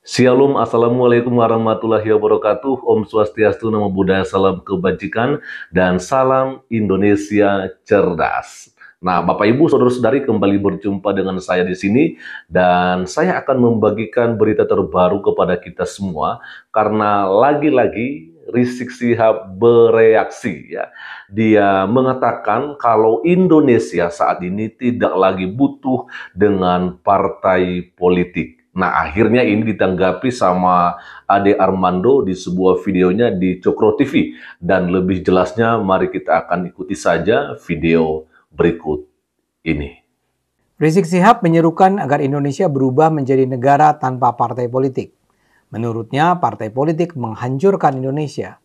Shalom, Assalamualaikum warahmatullahi wabarakatuh, Om Swastiastu, nama Buddha Salam Kebajikan, dan Salam Indonesia Cerdas. Nah, Bapak Ibu, Saudara-saudari kembali berjumpa dengan saya di sini, dan saya akan membagikan berita terbaru kepada kita semua, karena lagi-lagi Rizik Sihab bereaksi. ya. Dia mengatakan kalau Indonesia saat ini tidak lagi butuh dengan partai politik Nah, akhirnya ini ditanggapi sama Ade Armando di sebuah videonya di Cokro TV. Dan lebih jelasnya, mari kita akan ikuti saja video berikut ini. Rizik Sihab menyerukan agar Indonesia berubah menjadi negara tanpa partai politik. Menurutnya, partai politik menghancurkan Indonesia.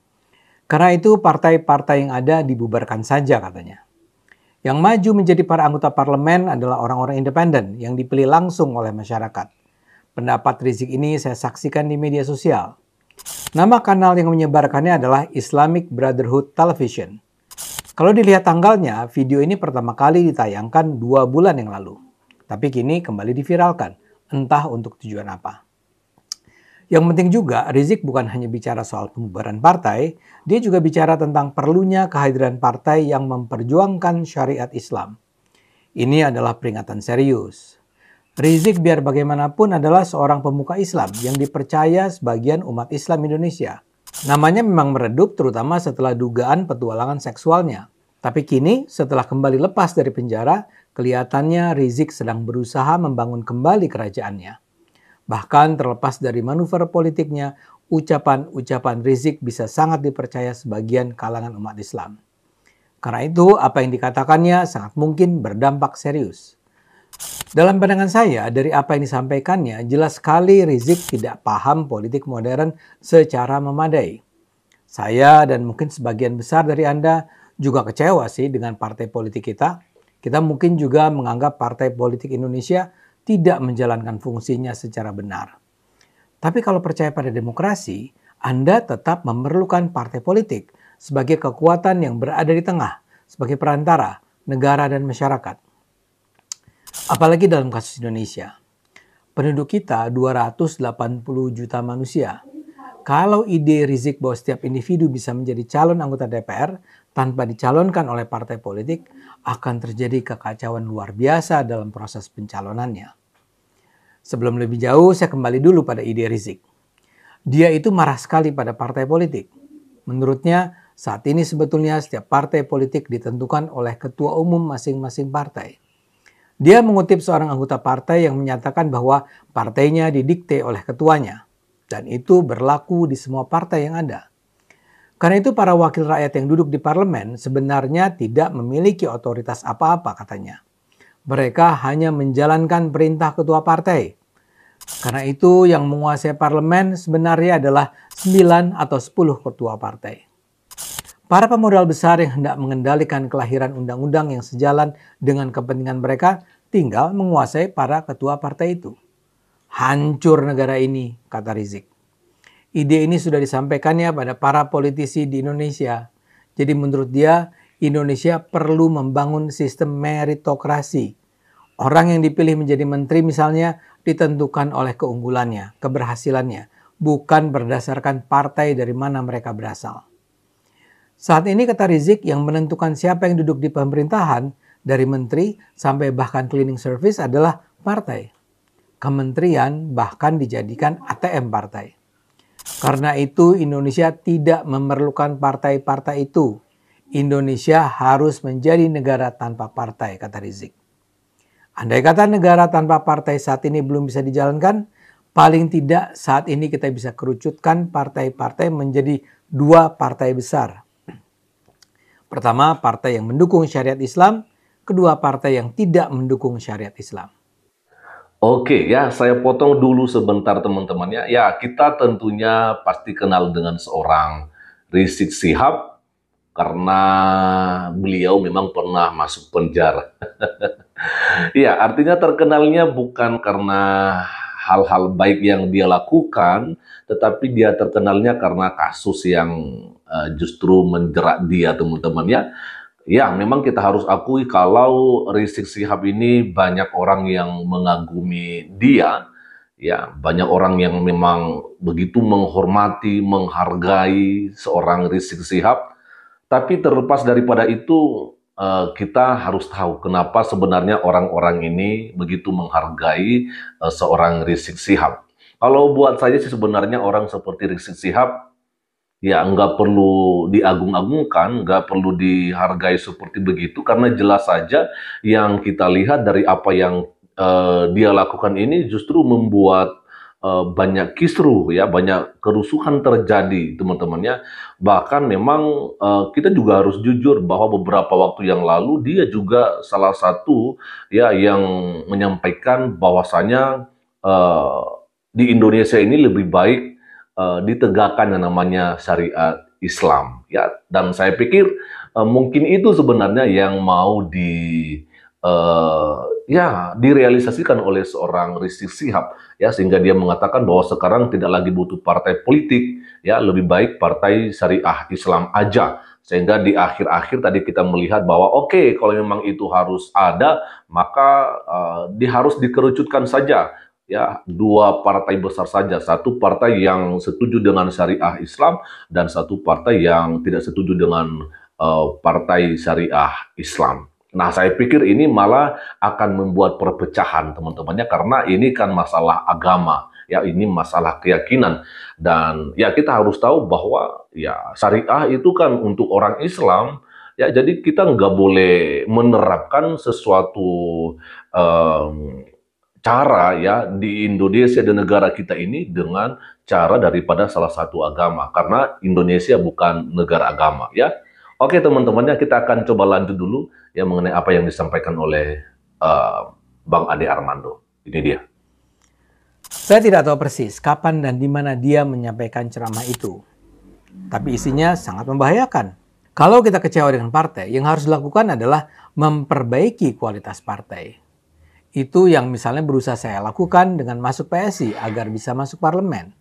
Karena itu, partai-partai yang ada dibubarkan saja, katanya. Yang maju menjadi para anggota parlemen adalah orang-orang independen yang dipilih langsung oleh masyarakat Pendapat Rizik ini saya saksikan di media sosial. Nama kanal yang menyebarkannya adalah Islamic Brotherhood Television. Kalau dilihat tanggalnya, video ini pertama kali ditayangkan dua bulan yang lalu. Tapi kini kembali diviralkan, entah untuk tujuan apa. Yang penting juga, Rizik bukan hanya bicara soal pembubaran partai, dia juga bicara tentang perlunya kehadiran partai yang memperjuangkan syariat Islam. Ini adalah peringatan serius. Rizik biar bagaimanapun adalah seorang pemuka Islam yang dipercaya sebagian umat Islam Indonesia. Namanya memang meredup terutama setelah dugaan petualangan seksualnya. Tapi kini setelah kembali lepas dari penjara, kelihatannya Rizik sedang berusaha membangun kembali kerajaannya. Bahkan terlepas dari manuver politiknya, ucapan-ucapan Rizik bisa sangat dipercaya sebagian kalangan umat Islam. Karena itu, apa yang dikatakannya sangat mungkin berdampak serius. Dalam pandangan saya, dari apa yang disampaikannya, jelas sekali Rizik tidak paham politik modern secara memadai. Saya dan mungkin sebagian besar dari Anda juga kecewa sih dengan partai politik kita. Kita mungkin juga menganggap partai politik Indonesia tidak menjalankan fungsinya secara benar. Tapi kalau percaya pada demokrasi, Anda tetap memerlukan partai politik sebagai kekuatan yang berada di tengah, sebagai perantara negara dan masyarakat Apalagi dalam kasus Indonesia. Penduduk kita 280 juta manusia. Kalau ide Rizik bahwa setiap individu bisa menjadi calon anggota DPR tanpa dicalonkan oleh partai politik akan terjadi kekacauan luar biasa dalam proses pencalonannya. Sebelum lebih jauh, saya kembali dulu pada ide Rizik. Dia itu marah sekali pada partai politik. Menurutnya, saat ini sebetulnya setiap partai politik ditentukan oleh ketua umum masing-masing partai. Dia mengutip seorang anggota partai yang menyatakan bahwa partainya didikte oleh ketuanya. Dan itu berlaku di semua partai yang ada. Karena itu para wakil rakyat yang duduk di parlemen sebenarnya tidak memiliki otoritas apa-apa katanya. Mereka hanya menjalankan perintah ketua partai. Karena itu yang menguasai parlemen sebenarnya adalah 9 atau 10 ketua partai. Para pemodal besar yang hendak mengendalikan kelahiran undang-undang yang sejalan dengan kepentingan mereka tinggal menguasai para ketua partai itu. Hancur negara ini, kata Rizik. Ide ini sudah disampaikannya pada para politisi di Indonesia. Jadi menurut dia, Indonesia perlu membangun sistem meritokrasi. Orang yang dipilih menjadi menteri misalnya ditentukan oleh keunggulannya, keberhasilannya, bukan berdasarkan partai dari mana mereka berasal. Saat ini kata Rizik yang menentukan siapa yang duduk di pemerintahan dari menteri sampai bahkan cleaning service adalah partai. Kementerian bahkan dijadikan ATM partai. Karena itu Indonesia tidak memerlukan partai-partai itu. Indonesia harus menjadi negara tanpa partai, kata Rizik. Andai kata negara tanpa partai saat ini belum bisa dijalankan, paling tidak saat ini kita bisa kerucutkan partai-partai menjadi dua partai besar – Pertama, partai yang mendukung syariat Islam, kedua partai yang tidak mendukung syariat Islam. Oke, ya saya potong dulu sebentar teman-temannya. Ya, kita tentunya pasti kenal dengan seorang Rizik Sihab karena beliau memang pernah masuk penjara. ya, artinya terkenalnya bukan karena hal-hal baik yang dia lakukan, tetapi dia terkenalnya karena kasus yang Eh, justru menjerat dia teman-teman ya. Ya, memang kita harus akui kalau Rizik Sihab ini banyak orang yang mengagumi dia, ya banyak orang yang memang begitu menghormati, menghargai seorang Rizik Sihab. Tapi terlepas daripada itu, eh, kita harus tahu kenapa sebenarnya orang-orang ini begitu menghargai eh, seorang Rizik Sihab. Kalau buat saya sih sebenarnya orang seperti Rizik Sihab ya nggak perlu diagung-agungkan, nggak perlu dihargai seperti begitu karena jelas saja yang kita lihat dari apa yang uh, dia lakukan ini justru membuat uh, banyak kisru ya, banyak kerusuhan terjadi teman-temannya. Bahkan memang uh, kita juga harus jujur bahwa beberapa waktu yang lalu dia juga salah satu ya yang menyampaikan bahwasannya uh, di Indonesia ini lebih baik uh, ditegakkan yang namanya syariat Islam ya dan saya pikir uh, mungkin itu sebenarnya yang mau di uh, ya direalisasikan oleh seorang Rizik Sihab ya sehingga dia mengatakan bahwa sekarang tidak lagi butuh partai politik ya lebih baik partai syariah Islam aja sehingga di akhir-akhir tadi kita melihat bahwa oke okay, kalau memang itu harus ada maka uh, di harus dikerucutkan saja ya dua partai besar saja satu partai yang setuju dengan syariah Islam dan satu partai yang tidak setuju dengan uh, partai syariah Islam. Nah, saya pikir ini malah akan membuat perpecahan teman-temannya karena ini kan masalah agama, ya ini masalah keyakinan dan ya kita harus tahu bahwa ya syariah itu kan untuk orang Islam, ya jadi kita nggak boleh menerapkan sesuatu um, cara ya di Indonesia dan negara kita ini dengan cara daripada salah satu agama karena Indonesia bukan negara agama ya. Oke teman-temannya kita akan coba lanjut dulu ya mengenai apa yang disampaikan oleh uh, Bang Ade Armando. Ini dia. Saya tidak tahu persis kapan dan di mana dia menyampaikan ceramah itu. Tapi isinya sangat membahayakan. Kalau kita kecewa dengan partai, yang harus dilakukan adalah memperbaiki kualitas partai itu yang misalnya berusaha saya lakukan dengan masuk PSI agar bisa masuk parlemen.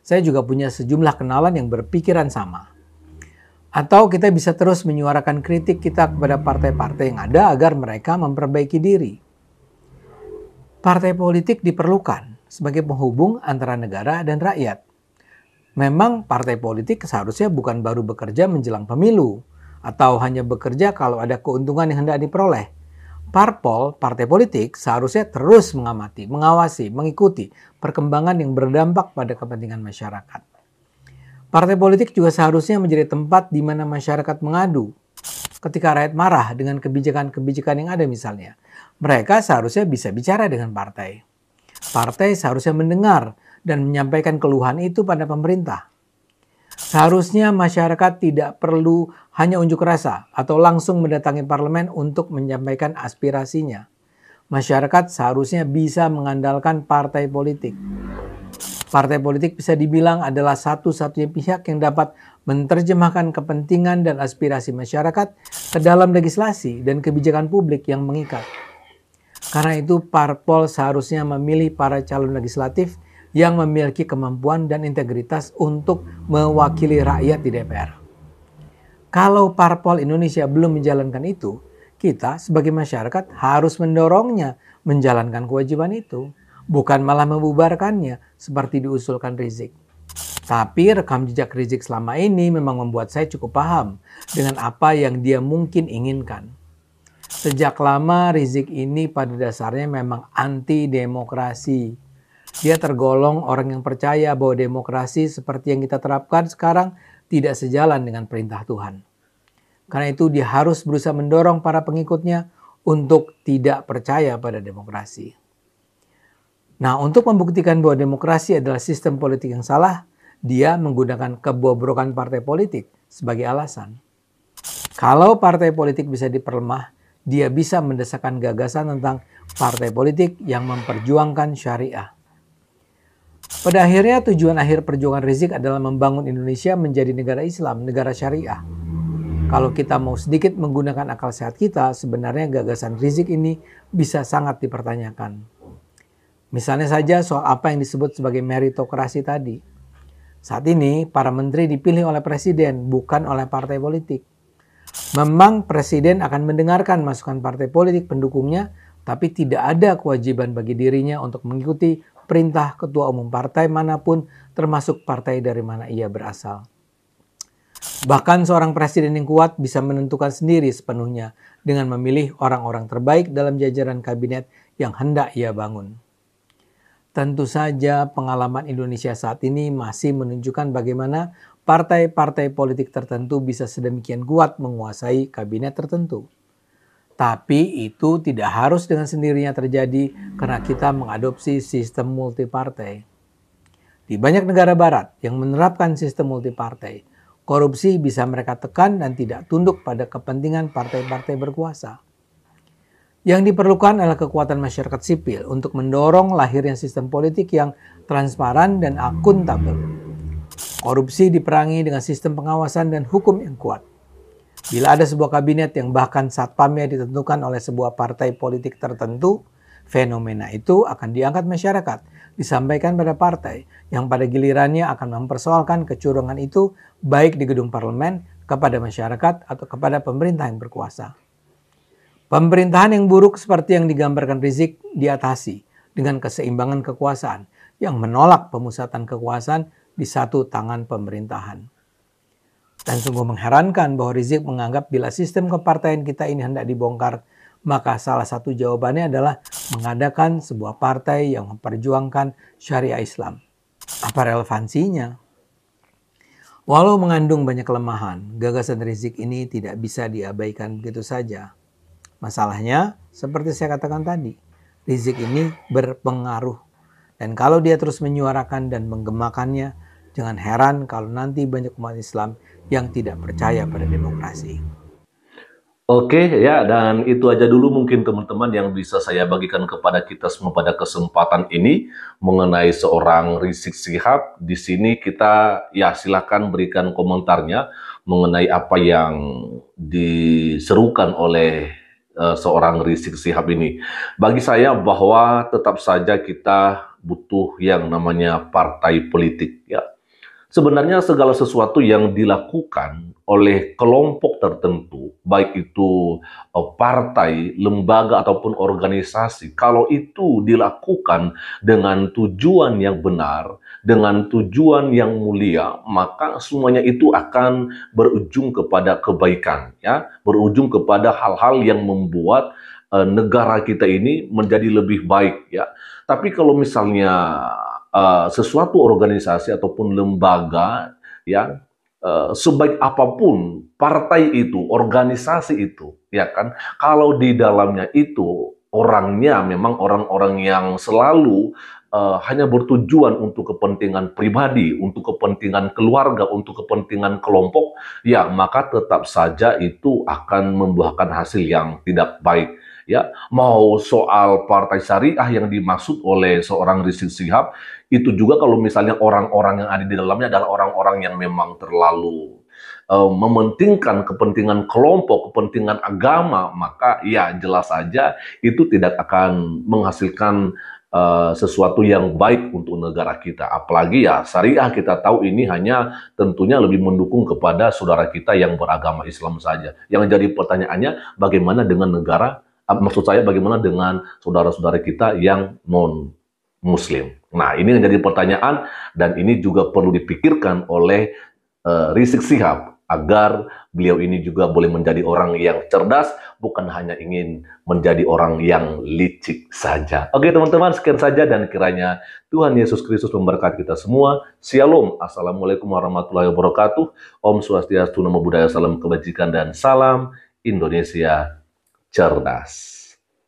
Saya juga punya sejumlah kenalan yang berpikiran sama. Atau kita bisa terus menyuarakan kritik kita kepada partai-partai yang ada agar mereka memperbaiki diri. Partai politik diperlukan sebagai penghubung antara negara dan rakyat. Memang partai politik seharusnya bukan baru bekerja menjelang pemilu, atau hanya bekerja kalau ada keuntungan yang hendak diperoleh, Parpol, partai politik, seharusnya terus mengamati, mengawasi, mengikuti perkembangan yang berdampak pada kepentingan masyarakat. Partai politik juga seharusnya menjadi tempat di mana masyarakat mengadu ketika rakyat marah dengan kebijakan-kebijakan yang ada misalnya. Mereka seharusnya bisa bicara dengan partai. Partai seharusnya mendengar dan menyampaikan keluhan itu pada pemerintah. Seharusnya masyarakat tidak perlu hanya unjuk rasa atau langsung mendatangi parlemen untuk menyampaikan aspirasinya. Masyarakat seharusnya bisa mengandalkan partai politik. Partai politik bisa dibilang adalah satu-satunya pihak yang dapat menerjemahkan kepentingan dan aspirasi masyarakat ke dalam legislasi dan kebijakan publik yang mengikat. Karena itu, parpol seharusnya memilih para calon legislatif yang memiliki kemampuan dan integritas untuk mewakili rakyat di DPR. Kalau parpol Indonesia belum menjalankan itu, kita sebagai masyarakat harus mendorongnya menjalankan kewajiban itu, bukan malah membubarkannya seperti diusulkan Rizik. Tapi rekam jejak Rizik selama ini memang membuat saya cukup paham dengan apa yang dia mungkin inginkan. Sejak lama Rizik ini pada dasarnya memang anti demokrasi dia tergolong orang yang percaya bahwa demokrasi seperti yang kita terapkan sekarang tidak sejalan dengan perintah Tuhan. Karena itu dia harus berusaha mendorong para pengikutnya untuk tidak percaya pada demokrasi. Nah, untuk membuktikan bahwa demokrasi adalah sistem politik yang salah, dia menggunakan kebobrokan partai politik sebagai alasan. Kalau partai politik bisa diperlemah, dia bisa mendesakkan gagasan tentang partai politik yang memperjuangkan syariah. Pada akhirnya tujuan akhir perjuangan Rizik adalah membangun Indonesia menjadi negara Islam, negara syariah. Kalau kita mau sedikit menggunakan akal sehat kita, sebenarnya gagasan Rizik ini bisa sangat dipertanyakan. Misalnya saja soal apa yang disebut sebagai meritokrasi tadi. Saat ini, para menteri dipilih oleh presiden, bukan oleh partai politik. Memang presiden akan mendengarkan masukan partai politik pendukungnya, tapi tidak ada kewajiban bagi dirinya untuk mengikuti perintah ketua umum partai manapun termasuk partai dari mana ia berasal. Bahkan seorang presiden yang kuat bisa menentukan sendiri sepenuhnya dengan memilih orang-orang terbaik dalam jajaran kabinet yang hendak ia bangun. Tentu saja pengalaman Indonesia saat ini masih menunjukkan bagaimana partai-partai politik tertentu bisa sedemikian kuat menguasai kabinet tertentu. Tapi itu tidak harus dengan sendirinya terjadi karena kita mengadopsi sistem multipartai. Di banyak negara barat yang menerapkan sistem multipartai, korupsi bisa mereka tekan dan tidak tunduk pada kepentingan partai-partai berkuasa. Yang diperlukan adalah kekuatan masyarakat sipil untuk mendorong lahirnya sistem politik yang transparan dan akuntabel. Korupsi diperangi dengan sistem pengawasan dan hukum yang kuat Bila ada sebuah kabinet yang bahkan satpamnya ditentukan oleh sebuah partai politik tertentu, fenomena itu akan diangkat masyarakat, disampaikan pada partai, yang pada gilirannya akan mempersoalkan kecurangan itu baik di gedung parlemen, kepada masyarakat, atau kepada pemerintah yang berkuasa. Pemerintahan yang buruk seperti yang digambarkan Rizik diatasi dengan keseimbangan kekuasaan yang menolak pemusatan kekuasaan di satu tangan pemerintahan. Dan sungguh mengherankan bahwa Rizik menganggap bila sistem kepartaian kita ini hendak dibongkar, maka salah satu jawabannya adalah mengadakan sebuah partai yang memperjuangkan syariah Islam. Apa relevansinya? Walau mengandung banyak kelemahan, gagasan Rizik ini tidak bisa diabaikan begitu saja. Masalahnya, seperti saya katakan tadi, Rizik ini berpengaruh. Dan kalau dia terus menyuarakan dan menggemakannya, Jangan heran kalau nanti banyak umat Islam yang tidak percaya pada demokrasi. Oke ya dan itu aja dulu mungkin teman-teman yang bisa saya bagikan kepada kita semua pada kesempatan ini mengenai seorang Rizik Sihab. Di sini kita ya silahkan berikan komentarnya mengenai apa yang diserukan oleh eh, seorang Rizik Sihab ini. Bagi saya bahwa tetap saja kita butuh yang namanya partai politik ya Sebenarnya segala sesuatu yang dilakukan oleh kelompok tertentu, baik itu eh, partai, lembaga ataupun organisasi, kalau itu dilakukan dengan tujuan yang benar, dengan tujuan yang mulia, maka semuanya itu akan berujung kepada kebaikan, ya, berujung kepada hal-hal yang membuat eh, negara kita ini menjadi lebih baik, ya. Tapi kalau misalnya Eh, sesuatu organisasi ataupun lembaga yang eh, sebaik apapun partai itu, organisasi itu, ya kan? Kalau di dalamnya itu orangnya memang orang-orang yang selalu uh, hanya bertujuan untuk kepentingan pribadi, untuk kepentingan keluarga, untuk kepentingan kelompok, ya maka tetap saja itu akan membuahkan hasil yang tidak baik. Ya, mau soal partai syariah yang dimaksud oleh seorang Rizik Sihab itu juga kalau misalnya orang-orang yang ada di dalamnya adalah orang-orang yang memang terlalu uh, mementingkan kepentingan kelompok, kepentingan agama, maka ya jelas saja itu tidak akan menghasilkan eh, sesuatu yang baik untuk negara kita. Apalagi ya syariah kita tahu ini hanya tentunya lebih mendukung kepada saudara kita yang beragama Islam saja. Yang jadi pertanyaannya bagaimana dengan negara eh, maksud saya bagaimana dengan saudara-saudara kita yang non Muslim. Nah, ini menjadi pertanyaan dan ini juga perlu dipikirkan oleh uh, Rizik Sihab agar beliau ini juga boleh menjadi orang yang cerdas, bukan hanya ingin menjadi orang yang licik saja. Oke teman-teman, sekian saja dan kiranya Tuhan Yesus Kristus memberkati kita semua. Shalom, Assalamualaikum warahmatullahi wabarakatuh. Om Swastiastu, Namo Buddhaya, Salam Kebajikan, dan Salam Indonesia Cerdas.